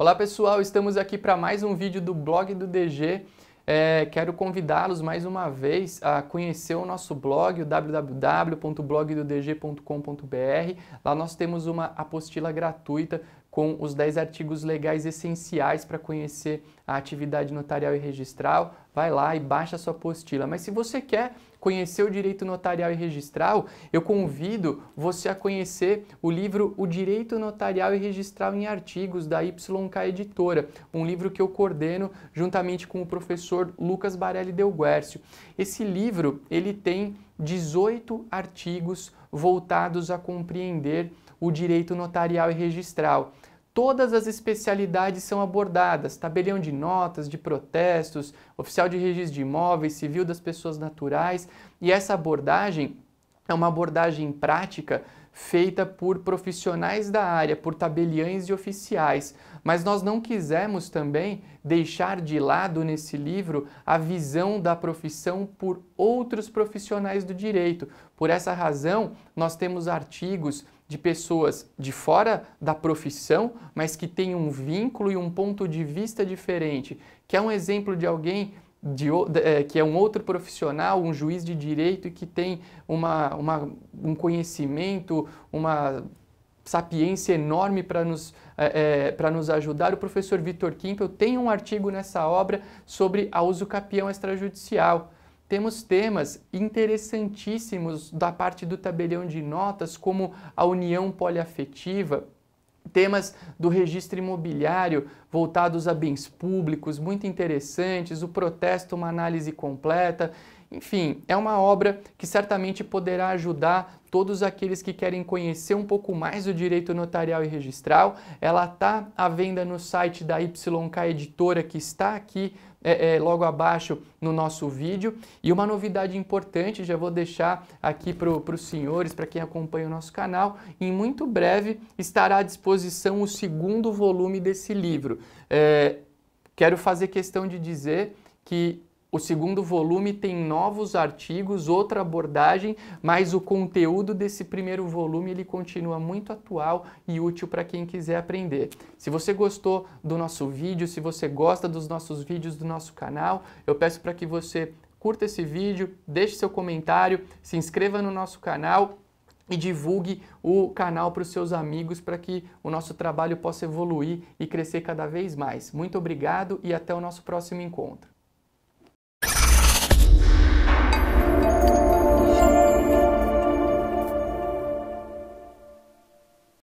Olá pessoal, estamos aqui para mais um vídeo do blog do DG. É, quero convidá-los mais uma vez a conhecer o nosso blog, o www.blogdodg.com.br. Lá nós temos uma apostila gratuita com os 10 artigos legais essenciais para conhecer a atividade notarial e registral, vai lá e baixa a sua apostila. Mas se você quer conhecer o direito notarial e registral, eu convido você a conhecer o livro O Direito Notarial e Registral em Artigos, da YK Editora, um livro que eu coordeno juntamente com o professor Lucas Barelli Del Guércio. Esse livro ele tem 18 artigos voltados a compreender o direito notarial e registral todas as especialidades são abordadas: tabelião de notas, de protestos, oficial de registro de imóveis, civil das pessoas naturais. E essa abordagem é uma abordagem prática feita por profissionais da área, por tabeliães e oficiais. Mas nós não quisemos também deixar de lado nesse livro a visão da profissão por outros profissionais do direito. Por essa razão, nós temos artigos de pessoas de fora da profissão, mas que tem um vínculo e um ponto de vista diferente, que é um exemplo de alguém de, eh, que é um outro profissional, um juiz de direito e que tem uma, uma, um conhecimento, uma sapiência enorme para nos, é, é, nos ajudar. O professor Vitor Kimpel tem um artigo nessa obra sobre a capião extrajudicial temos temas interessantíssimos da parte do tabelião de notas, como a união poliafetiva, temas do registro imobiliário voltados a bens públicos, muito interessantes, o protesto, uma análise completa. Enfim, é uma obra que certamente poderá ajudar todos aqueles que querem conhecer um pouco mais do direito notarial e registral. Ela está à venda no site da YK Editora, que está aqui é, é, logo abaixo no nosso vídeo. E uma novidade importante, já vou deixar aqui para os senhores, para quem acompanha o nosso canal, em muito breve estará à disposição o segundo volume desse livro. É, quero fazer questão de dizer que o segundo volume tem novos artigos, outra abordagem, mas o conteúdo desse primeiro volume ele continua muito atual e útil para quem quiser aprender. Se você gostou do nosso vídeo, se você gosta dos nossos vídeos do nosso canal, eu peço para que você curta esse vídeo, deixe seu comentário, se inscreva no nosso canal e divulgue o canal para os seus amigos para que o nosso trabalho possa evoluir e crescer cada vez mais. Muito obrigado e até o nosso próximo encontro.